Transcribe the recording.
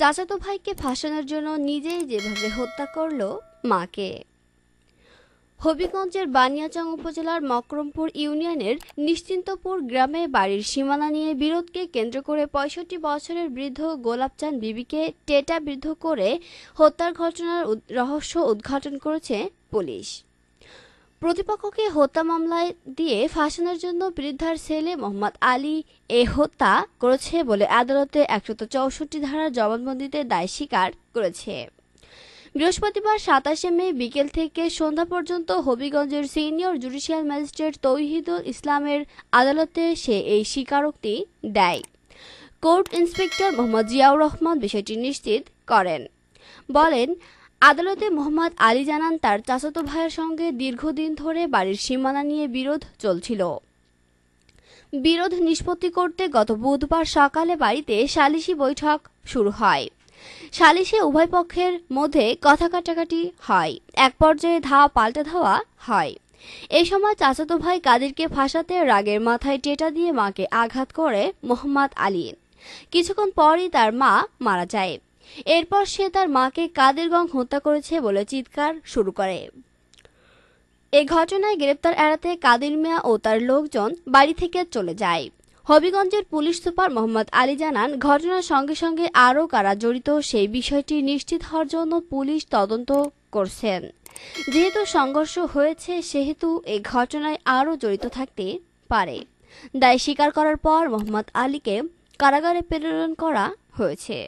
চাচাতো ভাইকে ফাঁসানোর জন্য নিজেই যেভাবে হত্যা করল মাকে হবিগঞ্জের বানিয়াচং উপজেলার মকরমপুর ইউনিয়নের নিশ্চিন্তপুর গ্রামে বাড়ির সীমানা নিয়ে বিরোধকে কেন্দ্র করে পঁয়ষট্টি বছরের বৃদ্ধ গোলাপচাঁদ বিবিকে টেটা বৃদ্ধ করে হত্যার ঘটনার রহস্য উদ্ঘাটন করেছে পুলিশ প্রতিপক্ষকে হত্যা মামলায় দিয়ে ফাঁসানোর জন্য বৃদ্ধার ছেলে মোহাম্মদ আলী এ হত্যা করেছে বলে আদালতে একশো চৌষট্টি ধারার জবানবন্দিতে দায় স্বীকার করেছে বৃহস্পতিবার সাতাশে মে বিকেল থেকে সন্ধ্যা পর্যন্ত হবিগঞ্জের সিনিয়র জুডিশিয়াল ম্যাজিস্ট্রেট তৌহিদুল ইসলামের আদালতে সে এই স্বীকারোক্তি দেয় কোর্ট ইন্সপেক্টর মোহাম্মদ জিয়াউর রহমান বিষয়টি নিশ্চিত করেন বলেন আদালতে মোহাম্মদ আলী জানান তার চাচাতো ভাইয়ের সঙ্গে দীর্ঘদিন ধরে বাড়ির সীমানা নিয়ে বিরোধ চলছিল বিরোধ নিষ্পত্তি করতে গত বুধবার সকালে বাড়িতে সালিশি বৈঠক শুরু হয় সালিশে উভয় পক্ষের মধ্যে কথা কাটাকাটি হয় এক পর্যায়ে ধাওয়া পাল্টে ধাওয়া হয় এ সময় চাচাতো ভাই কাদিরকে ফাঁসাতে রাগের মাথায় টেটা দিয়ে মাকে আঘাত করে মোহাম্মদ আলী কিছুক্ষণ পরই তার মা মারা যায় এরপর সে তার মাকে কাদের গং হত্যা করেছে বলে চিৎকার শুরু করে এ ঘটনায় গ্রেপ্তার এড়াতে কাদের মিয়া ও তার লোকজন বাড়ি থেকে চলে যায় হবিগঞ্জের পুলিশ সুপার মোহাম্মদ আলী জানান ঘটনার সঙ্গে সঙ্গে আরও কারা জড়িত সেই বিষয়টি নিশ্চিত হওয়ার জন্য পুলিশ তদন্ত করছেন যেহেতু সংঘর্ষ হয়েছে সেহেতু এ ঘটনায় আরও জড়িত থাকতে পারে দায় স্বীকার করার পর মোহাম্মদ আলীকে কারাগারে প্রেরণ করা হয়েছে